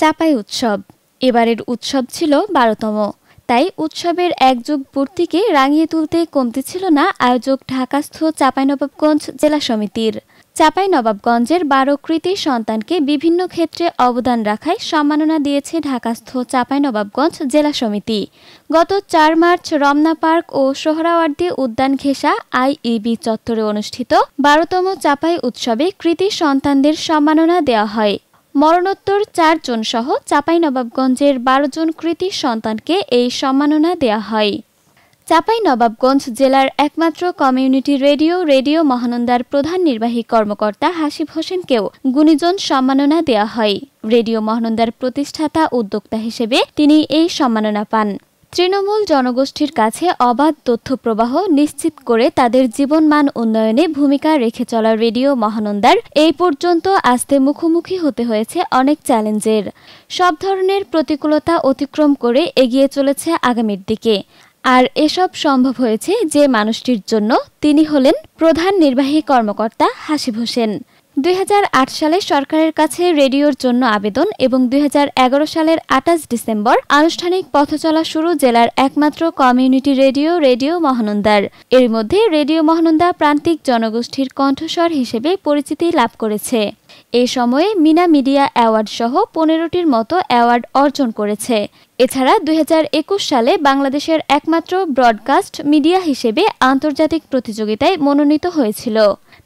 চাপাই উৎসব এবারের উৎসব ছিল বারোতম তাই উৎসবের যুগ পূর্তিকে রাঙিয়ে তুলতে কমতি ছিল না আয়োজক ঢাকাস্থ চাঁপাইনবাবগঞ্জ জেলা সমিতির চাঁপাইনবাবগঞ্জের বারো কৃতি সন্তানকে বিভিন্ন ক্ষেত্রে অবদান রাখায় সম্মাননা দিয়েছে ঢাকাস্থ চাঁপাইনবাবগঞ্জ জেলা সমিতি গত চার মার্চ রমনা পার্ক ও সোহরাওয়ার্দী উদ্যান ঘেষা আইইবি চত্বরে অনুষ্ঠিত বারোতম চাপাই উৎসবে কৃতি সন্তানদের সম্মাননা দেওয়া হয় মরণোত্তর চারজন সহ চাঁপাইনবাবগঞ্জের বারো জন কৃতি সন্তানকে এই সম্মাননা দেয়া হয় চাপাই নবাবগঞ্জ জেলার একমাত্র কমিউনিটি রেডিও রেডিও মহানন্দার প্রধান নির্বাহী কর্মকর্তা হাসিব হোসেনকেও গুণীজন সম্মাননা দেয়া হয় রেডিও মহানন্দার প্রতিষ্ঠাতা উদ্যোক্তা হিসেবে তিনি এই সম্মাননা পান তৃণমূল জনগোষ্ঠীর কাছে অবাধ তথ্য প্রবাহ নিশ্চিত করে তাদের জীবনমান উন্নয়নে ভূমিকা রেখে চলা রেডিও মহানন্দার এই পর্যন্ত আসতে মুখোমুখি হতে হয়েছে অনেক চ্যালেঞ্জের সব ধরনের প্রতিকূলতা অতিক্রম করে এগিয়ে চলেছে আগামীর দিকে আর এসব সম্ভব হয়েছে যে মানুষটির জন্য তিনি হলেন প্রধান নির্বাহী কর্মকর্তা হাসিব হোসেন দুই সালে সরকারের কাছে রেডিওর জন্য আবেদন এবং দুই সালের আঠাশ ডিসেম্বর আনুষ্ঠানিক পথ চলা শুরু জেলার একমাত্র কমিউনিটি রেডিও রেডিও মহানন্দার এর মধ্যে রেডিও মহানন্দা প্রান্তিক জনগোষ্ঠীর কণ্ঠস্বর হিসেবে পরিচিতি লাভ করেছে এই সময়ে মিনা মিডিয়া অ্যাওয়ার্ড সহ পনেরোটির মতো অ্যাওয়ার্ড অর্জন করেছে এছাড়া দুই সালে বাংলাদেশের একমাত্র ব্রডকাস্ট মিডিয়া হিসেবে আন্তর্জাতিক প্রতিযোগিতায় মনোনীত হয়েছিল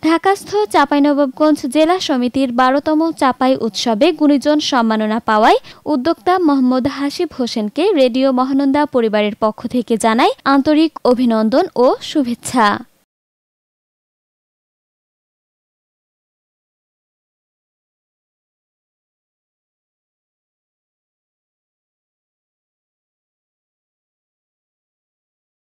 ঢাকাস্থ চাপাইনবাবগঞ্জ নারায়ণগঞ্জ জেলা সমিতির বারোতম চাপাই উৎসবে গুণীজন সম্মাননা পাওয়ায় উদ্যোক্তা মোহাম্মদ হাসিব হোসেনকে রেডিও মহানন্দা পরিবারের পক্ষ থেকে জানায় আন্তরিক অভিনন্দন ও শুভেচ্ছা